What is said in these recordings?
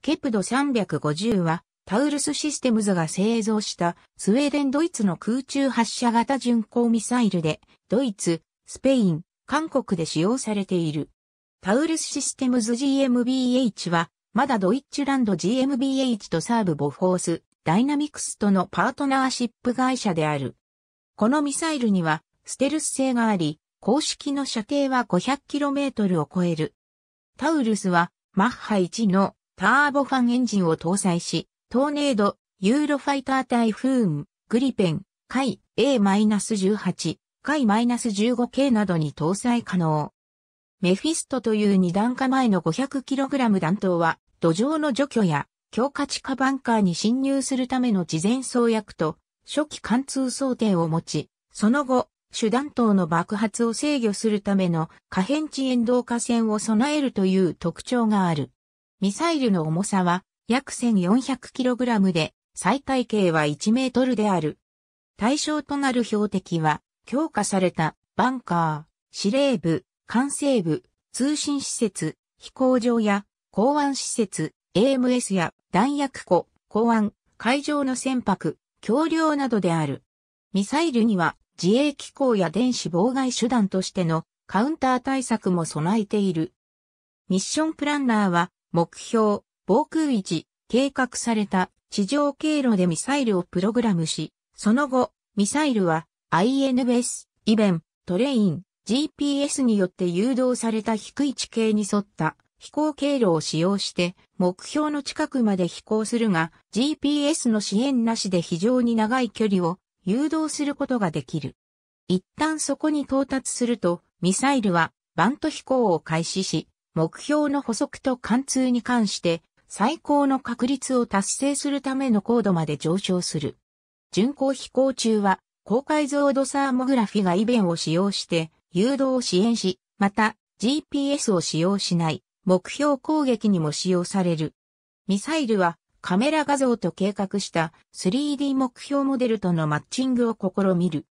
ケプド350は、タウルスシステムズが製造したスウェーデン・ドイツの空中発射型巡航ミサイルで、ドイツ、スペイン、韓国で使用されている。タウルスシステムズ GMBH は、まだドイッチランド GMBH とサーブ・ボフォース、ダイナミクスとのパートナーシップ会社である。このミサイルには、ステルス性があり、公式の射程は 500km を超える。タウルスは、マッハ1のターボファンエンジンを搭載し、トーネード、ユーロファイタータイフーン、グリペン、海 A-18、海 -15 k などに搭載可能。メフィストという二段構前の 500kg 弾頭は、土壌の除去や強化地下バンカーに侵入するための事前創薬と初期貫通想定を持ち、その後、手弾頭の爆発を制御するための可変地円動化線を備えるという特徴がある。ミサイルの重さは約 1400kg で最大径は1メートルである。対象となる標的は強化されたバンカー、司令部、管制部、通信施設、飛行場や港湾施設、AMS や弾薬庫、港湾、海上の船舶、橋梁などである。ミサイルには自衛機構や電子妨害手段としてのカウンター対策も備えている。ミッションプランナーは目標、防空位置、計画された地上経路でミサイルをプログラムし、その後、ミサイルは INBS、イベン、トレイン、GPS によって誘導された低い地形に沿った飛行経路を使用して目標の近くまで飛行するが GPS の支援なしで非常に長い距離を誘導することができる。一旦そこに到達するとミサイルはバント飛行を開始し目標の補足と貫通に関して最高の確率を達成するための高度まで上昇する。巡航飛行中は高解像度サーモグラフィがイベンを使用して誘導を支援し、また GPS を使用しない目標攻撃にも使用される。ミサイルはカメラ画像と計画した 3D 目標モデルとのマッチングを試みる。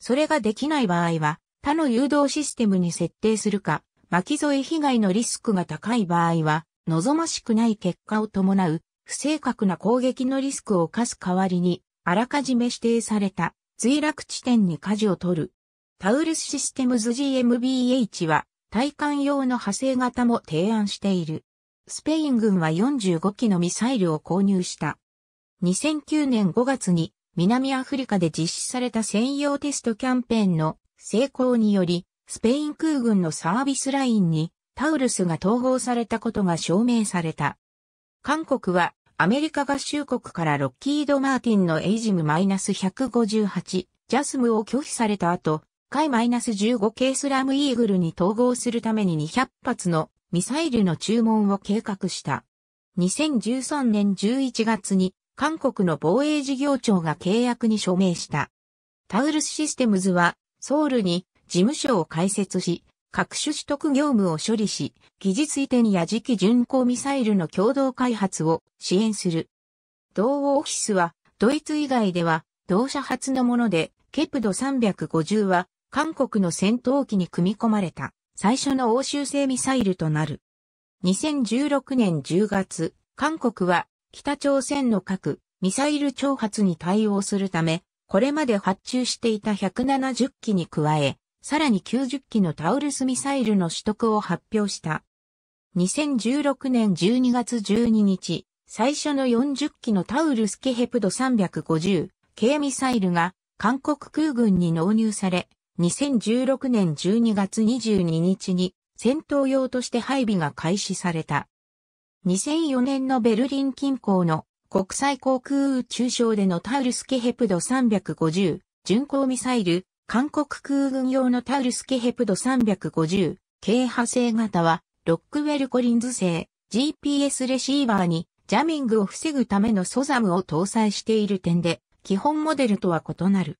それができない場合は他の誘導システムに設定するか、巻き添え被害のリスクが高い場合は、望ましくない結果を伴う、不正確な攻撃のリスクを課す代わりに、あらかじめ指定された墜落地点に舵を取る。タウルスシステムズ GmbH は、対艦用の派生型も提案している。スペイン軍は45機のミサイルを購入した。2009年5月に南アフリカで実施された専用テストキャンペーンの成功により、スペイン空軍のサービスラインにタウルスが統合されたことが証明された。韓国はアメリカ合衆国からロッキード・マーティンのエイジム -158 ジャスムを拒否された後、海 -15 系スラムイーグルに統合するために200発のミサイルの注文を計画した。2013年11月に韓国の防衛事業庁が契約に署名した。タウルスシステムズはソウルに事務所を開設し、各種取得業務を処理し、技術移転や次期巡航ミサイルの共同開発を支援する。同オフィスは、ドイツ以外では、同社発のもので、ケプド350は、韓国の戦闘機に組み込まれた、最初の欧州製ミサイルとなる。2016年10月、韓国は、北朝鮮の核、ミサイル挑発に対応するため、これまで発注していた170機に加え、さらに90機のタウルスミサイルの取得を発表した。2016年12月12日、最初の40機のタウルスケヘプド350系ミサイルが韓国空軍に納入され、2016年12月22日に戦闘用として配備が開始された。2004年のベルリン近郊の国際航空宇宙省でのタウルスケヘプド350巡航ミサイル韓国空軍用のタウルスケヘプド350軽派生型は、ロックウェルコリンズ製 GPS レシーバーにジャミングを防ぐためのソザムを搭載している点で、基本モデルとは異なる。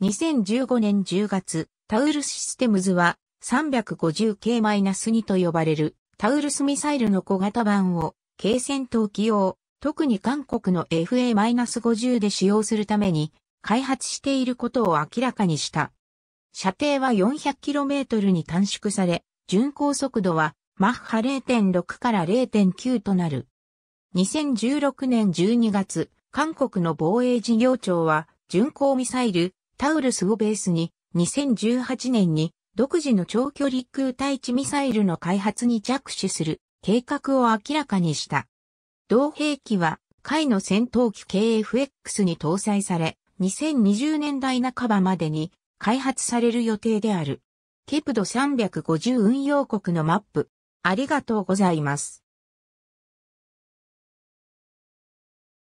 2015年10月、タウルスシステムズは 350K-2 と呼ばれるタウルスミサイルの小型版を軽戦闘機用、特に韓国の FA-50 で使用するために開発していることを明らかにした。射程は 400km に短縮され、巡航速度はマッハ0.6から0.9となる。2016年12月、韓国の防衛事業庁は、巡航ミサイル、タウルスをベースに、2018年に独自の長距離空対地ミサイルの開発に着手する計画を明らかにした。同兵器は、海の戦闘機 KFX に搭載され、2020年代半ばまでに開発される予定である。ケプド350運用国のマップ。ありがとうございます。